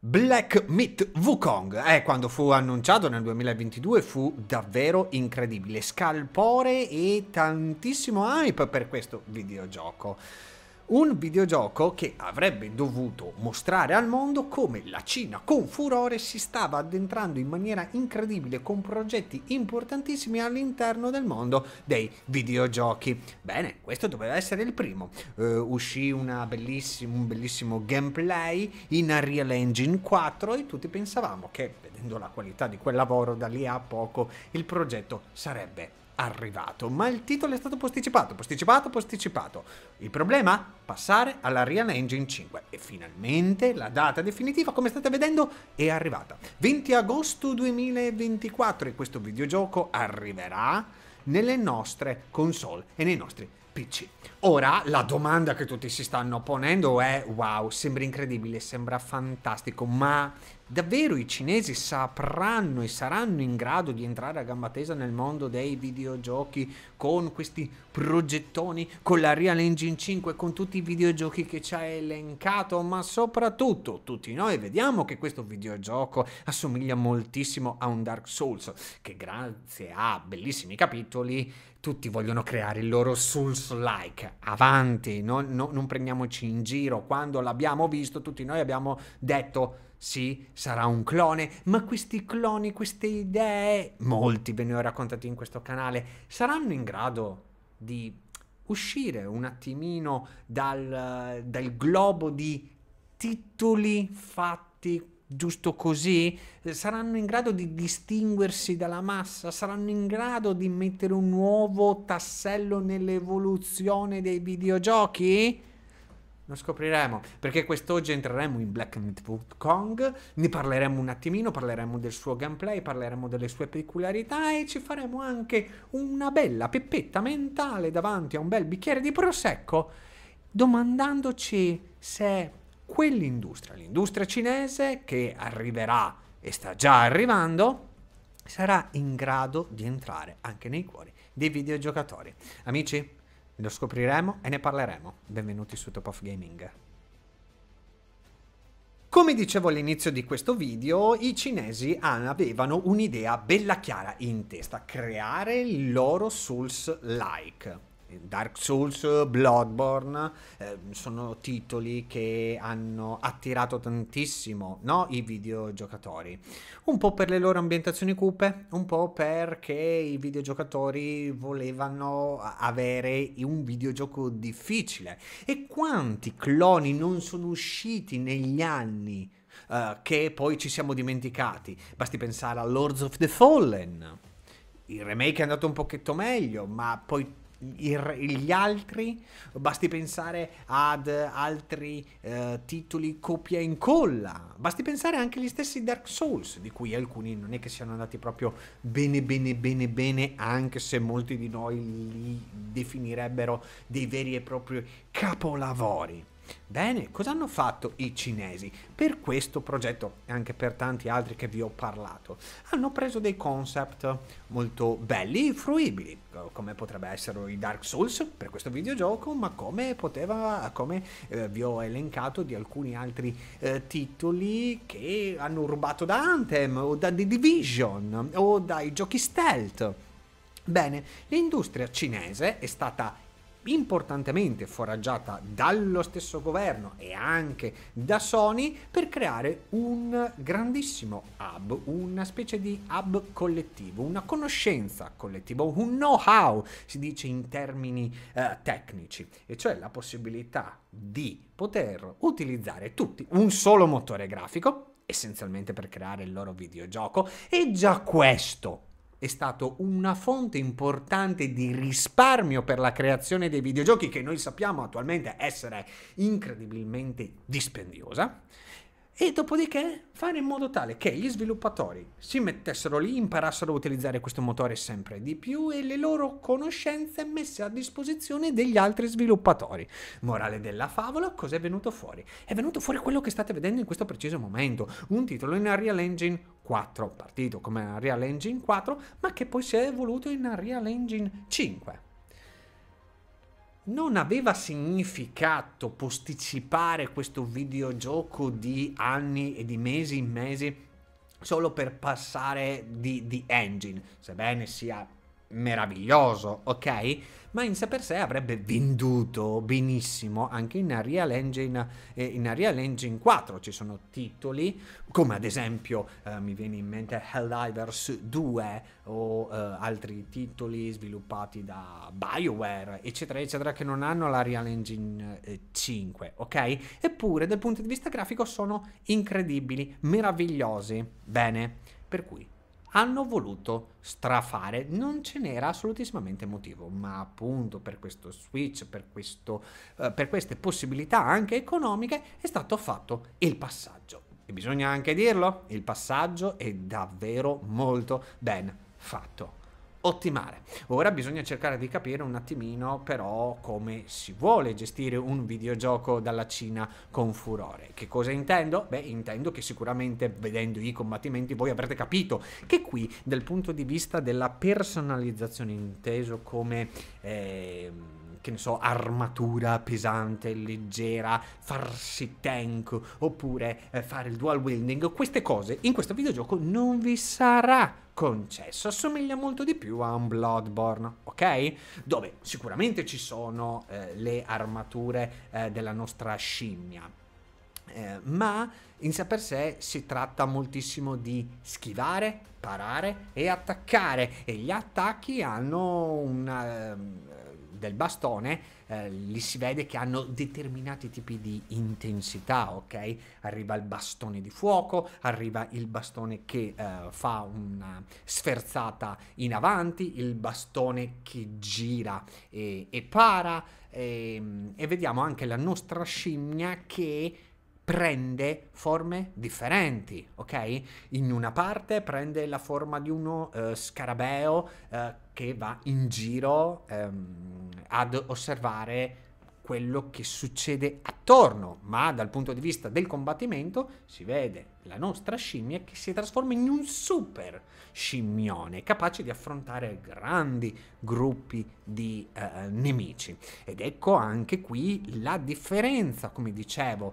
Black Meat Wukong, eh, quando fu annunciato nel 2022 fu davvero incredibile, scalpore e tantissimo hype per questo videogioco un videogioco che avrebbe dovuto mostrare al mondo come la Cina con furore si stava addentrando in maniera incredibile con progetti importantissimi all'interno del mondo dei videogiochi. Bene, questo doveva essere il primo. Uh, uscì bellissim- un bellissimo gameplay in Unreal Engine 4 e tutti pensavamo che, vedendo la qualità di quel lavoro da lì a poco, il progetto sarebbe arrivato, ma il titolo è stato posticipato, posticipato, posticipato. Il problema? Passare alla Real Engine 5 e finalmente la data definitiva, come state vedendo, è arrivata. 20 agosto 2024 e questo videogioco arriverà nelle nostre console e nei nostri PC. Ora la domanda che tutti si stanno ponendo è wow, sembra incredibile, sembra fantastico, ma davvero i cinesi sapranno e saranno in grado di entrare a gamba tesa nel mondo dei videogiochi con questi progettoni, con la Real Engine 5, con tutti i videogiochi che ci ha elencato, ma soprattutto tutti noi vediamo che questo videogioco assomiglia moltissimo a un Dark Souls, che grazie a bellissimi capitoli tutti vogliono creare il loro Souls-like. Avanti, no, no, non prendiamoci in giro. Quando l'abbiamo visto, tutti noi abbiamo detto sì, sarà un clone, ma questi cloni, queste idee, molti ve ne ho raccontati in questo canale, saranno in grado di uscire un attimino dal, dal globo di titoli fatti giusto così, saranno in grado di distinguersi dalla massa, saranno in grado di mettere un nuovo tassello nell'evoluzione dei videogiochi? Lo scopriremo, perché quest'oggi entreremo in Black Myth Kong, ne parleremo un attimino, parleremo del suo gameplay, parleremo delle sue peculiarità e ci faremo anche una bella peppetta mentale davanti a un bel bicchiere di prosecco, domandandoci se quell'industria, l'industria cinese che arriverà e sta già arrivando, sarà in grado di entrare anche nei cuori dei videogiocatori. Amici, lo scopriremo e ne parleremo. Benvenuti su Top of Gaming. Come dicevo all'inizio di questo video, i cinesi avevano un'idea bella chiara in testa, creare il loro Souls-like. Dark Souls, Bloodborne eh, sono titoli che hanno attirato tantissimo no? i videogiocatori, un po' per le loro ambientazioni cupe, un po' perché i videogiocatori volevano avere un videogioco difficile e quanti cloni non sono usciti negli anni uh, che poi ci siamo dimenticati, basti pensare a Lords of the Fallen. Il remake è andato un pochetto meglio, ma poi gli altri, basti pensare ad altri eh, titoli copia e incolla, basti pensare anche agli stessi Dark Souls, di cui alcuni non è che siano andati proprio bene bene bene bene, anche se molti di noi li definirebbero dei veri e propri capolavori. Bene, cosa hanno fatto i cinesi per questo progetto e anche per tanti altri che vi ho parlato? Hanno preso dei concept molto belli e fruibili come potrebbe essere i Dark Souls per questo videogioco, ma come poteva, come eh, vi ho elencato di alcuni altri eh, titoli che hanno rubato da Anthem o da The Division o dai giochi stealth. Bene, l'industria cinese è stata importantemente foraggiata dallo stesso governo e anche da Sony per creare un grandissimo hub, una specie di hub collettivo, una conoscenza collettiva, un know-how, si dice in termini eh, tecnici, e cioè la possibilità di poter utilizzare tutti un solo motore grafico, essenzialmente per creare il loro videogioco, e già questo è stato una fonte importante di risparmio per la creazione dei videogiochi che noi sappiamo attualmente essere incredibilmente dispendiosa. E dopodiché fare in modo tale che gli sviluppatori si mettessero lì, imparassero a utilizzare questo motore sempre di più e le loro conoscenze messe a disposizione degli altri sviluppatori. Morale della favola, cos'è venuto fuori? È venuto fuori quello che state vedendo in questo preciso momento, un titolo in Unreal Engine 4, partito come Unreal Engine 4, ma che poi si è evoluto in Unreal Engine 5. Non aveva significato posticipare questo videogioco di anni e di mesi in mesi solo per passare di, di engine, sebbene sia meraviglioso, ok? Ma in sé per sé avrebbe venduto benissimo anche in Unreal Engine, eh, in Unreal Engine 4. Ci sono titoli come ad esempio eh, mi viene in mente Helldivers 2 o eh, altri titoli sviluppati da BioWare, eccetera, eccetera, che non hanno la Real Engine 5, eh, ok? Eppure dal punto di vista grafico sono incredibili, meravigliosi. Bene, per cui hanno voluto strafare, non ce n'era assolutissimamente motivo, ma appunto per questo switch, per, questo, eh, per queste possibilità anche economiche è stato fatto il passaggio. E bisogna anche dirlo, il passaggio è davvero molto ben fatto ottimare. Ora bisogna cercare di capire un attimino però come si vuole gestire un videogioco dalla Cina con furore. Che cosa intendo? Beh, intendo che sicuramente vedendo i combattimenti voi avrete capito che qui dal punto di vista della personalizzazione inteso come... Eh, che ne so, armatura pesante, leggera, farsi tank oppure eh, fare il dual wielding, queste cose in questo videogioco non vi sarà concesso assomiglia molto di più a un Bloodborne, ok? Dove sicuramente ci sono eh, le armature eh, della nostra scimmia, eh, ma in sé per sé si tratta moltissimo di schivare, parare e attaccare e gli attacchi hanno una ehm, del bastone, eh, li si vede che hanno determinati tipi di intensità, ok? Arriva il bastone di fuoco, arriva il bastone che eh, fa una sferzata in avanti, il bastone che gira e, e para, e, ehm, e vediamo anche la nostra scimmia che prende forme differenti, ok? In una parte prende la forma di uno eh, scarabeo eh, che va in giro ehm, ad osservare quello che succede attorno, ma dal punto di vista del combattimento si vede la nostra scimmia che si trasforma in un super scimmione capace di affrontare grandi gruppi di eh, nemici. Ed ecco anche qui la differenza, come dicevo,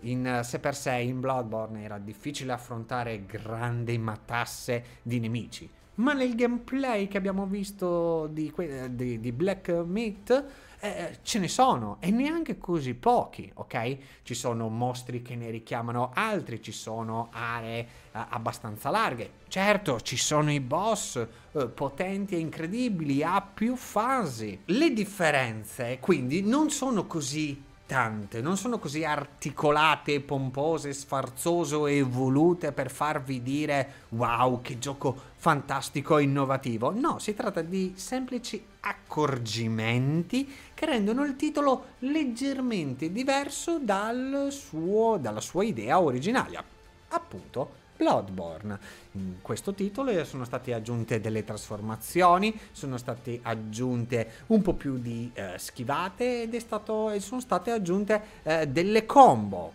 in eh, se per sé in Bloodborne era difficile affrontare grandi matasse di nemici ma nel gameplay che abbiamo visto di, eh, di, di Black Meat eh, eh, ce ne sono e neanche così pochi, ok? Ci sono mostri che ne richiamano altri, ci sono aree eh, abbastanza larghe. Certo, ci sono i boss eh, potenti e incredibili, a più fasi. Le differenze quindi non sono così tante, non sono così articolate, pompose, sfarzoso e volute per farvi dire wow che gioco fantastico e innovativo. No, si tratta di semplici accorgimenti che rendono il titolo leggermente diverso dal suo, dalla sua idea originaria. Appunto, Bloodborne. In questo titolo eh, sono state aggiunte delle trasformazioni, sono state aggiunte un po' più di eh, schivate ed stato, sono state aggiunte eh, delle combo.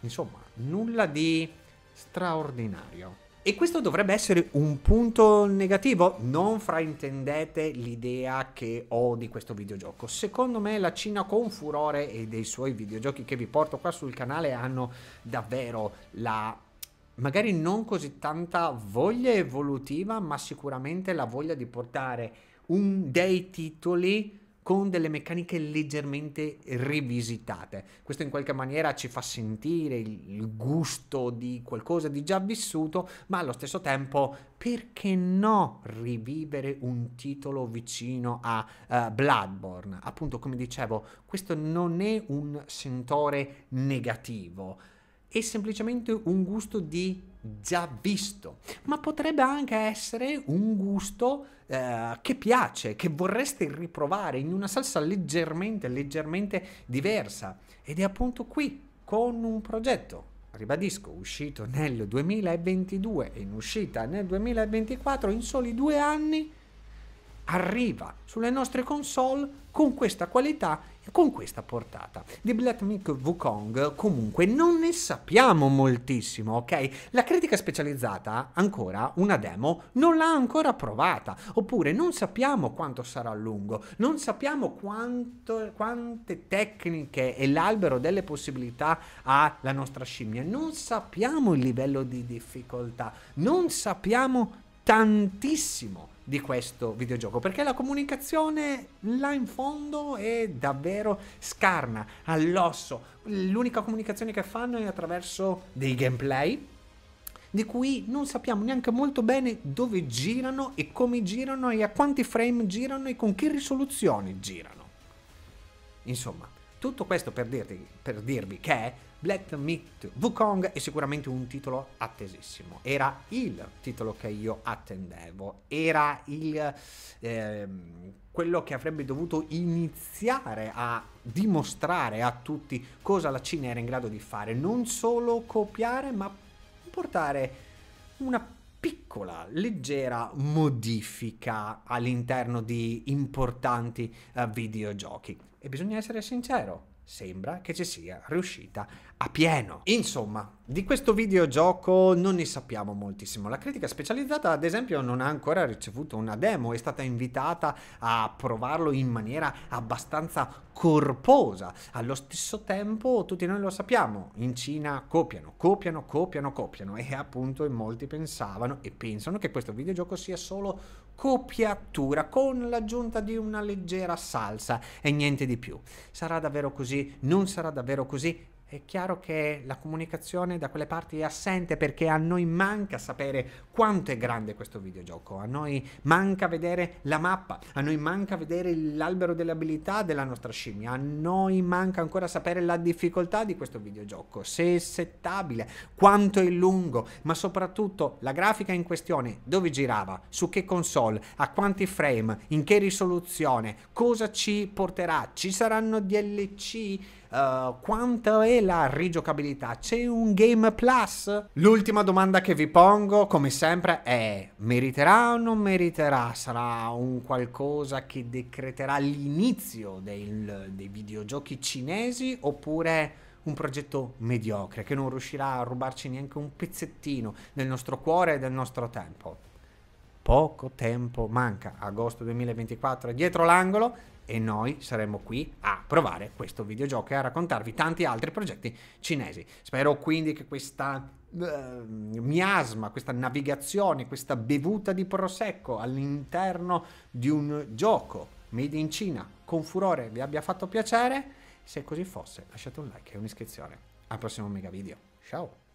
Insomma, nulla di straordinario. E questo dovrebbe essere un punto negativo, non fraintendete l'idea che ho di questo videogioco. Secondo me la Cina con furore e dei suoi videogiochi che vi porto qua sul canale hanno davvero la magari non così tanta voglia evolutiva, ma sicuramente la voglia di portare un dei titoli con delle meccaniche leggermente rivisitate. Questo in qualche maniera ci fa sentire il gusto di qualcosa di già vissuto, ma allo stesso tempo perché no rivivere un titolo vicino a uh, Bloodborne? Appunto, come dicevo, questo non è un sentore negativo è semplicemente un gusto di già visto, ma potrebbe anche essere un gusto eh, che piace, che vorreste riprovare in una salsa leggermente, leggermente diversa. Ed è appunto qui, con un progetto, ribadisco, uscito nel 2022 e in uscita nel 2024, in soli due anni arriva sulle nostre console con questa qualità e con questa portata. Di Black Mick Wukong comunque non ne sappiamo moltissimo, ok? La critica specializzata ancora una demo non l'ha ancora provata, oppure non sappiamo quanto sarà a lungo, non sappiamo quanto, quante tecniche e l'albero delle possibilità ha la nostra scimmia, non sappiamo il livello di difficoltà, non sappiamo tantissimo di questo videogioco perché la comunicazione là in fondo è davvero scarna all'osso l'unica comunicazione che fanno è attraverso dei gameplay di cui non sappiamo neanche molto bene dove girano e come girano e a quanti frame girano e con che risoluzioni girano insomma tutto questo per dirvi, per dirvi che Black Myth Wukong è sicuramente un titolo attesissimo. Era il titolo che io attendevo, era il, eh, quello che avrebbe dovuto iniziare a dimostrare a tutti cosa la Cina era in grado di fare, non solo copiare, ma portare una piccola, leggera modifica all'interno di importanti uh, videogiochi e bisogna essere sincero, sembra che ci sia riuscita a pieno. Insomma, di questo videogioco non ne sappiamo moltissimo. La critica specializzata, ad esempio, non ha ancora ricevuto una demo, è stata invitata a provarlo in maniera abbastanza corposa. Allo stesso tempo, tutti noi lo sappiamo, in Cina copiano, copiano, copiano, copiano e appunto in molti pensavano e pensano che questo videogioco sia solo copiatura con l'aggiunta di una leggera salsa e niente di più. Sarà davvero così? Non sarà davvero così? è chiaro che la comunicazione da quelle parti è assente perché a noi manca sapere quanto è grande questo videogioco, a noi manca vedere la mappa, a noi manca vedere l'albero delle abilità della nostra scimmia, a noi manca ancora sapere la difficoltà di questo videogioco, se è settabile, quanto è lungo, ma soprattutto la grafica in questione, dove girava, su che console, a quanti frame, in che risoluzione, cosa ci porterà, ci saranno DLC? Eh, quanto è la rigiocabilità? C'è un Game Plus? L'ultima domanda che vi pongo, come sempre, è: meriterà o non meriterà? Sarà un qualcosa che decreterà l'inizio del, dei videogiochi cinesi oppure un progetto mediocre che non riuscirà a rubarci neanche un pezzettino del nostro cuore e del nostro tempo. Poco tempo manca, agosto 2024 è dietro l'angolo, e noi saremo qui a provare questo videogioco e a raccontarvi tanti altri progetti cinesi. Spero quindi che questa eh, miasma, questa navigazione, questa bevuta di prosecco all'interno di un gioco made in Cina con furore vi abbia fatto piacere. Se così fosse, lasciate un like e un'iscrizione. Al prossimo mega video. Ciao!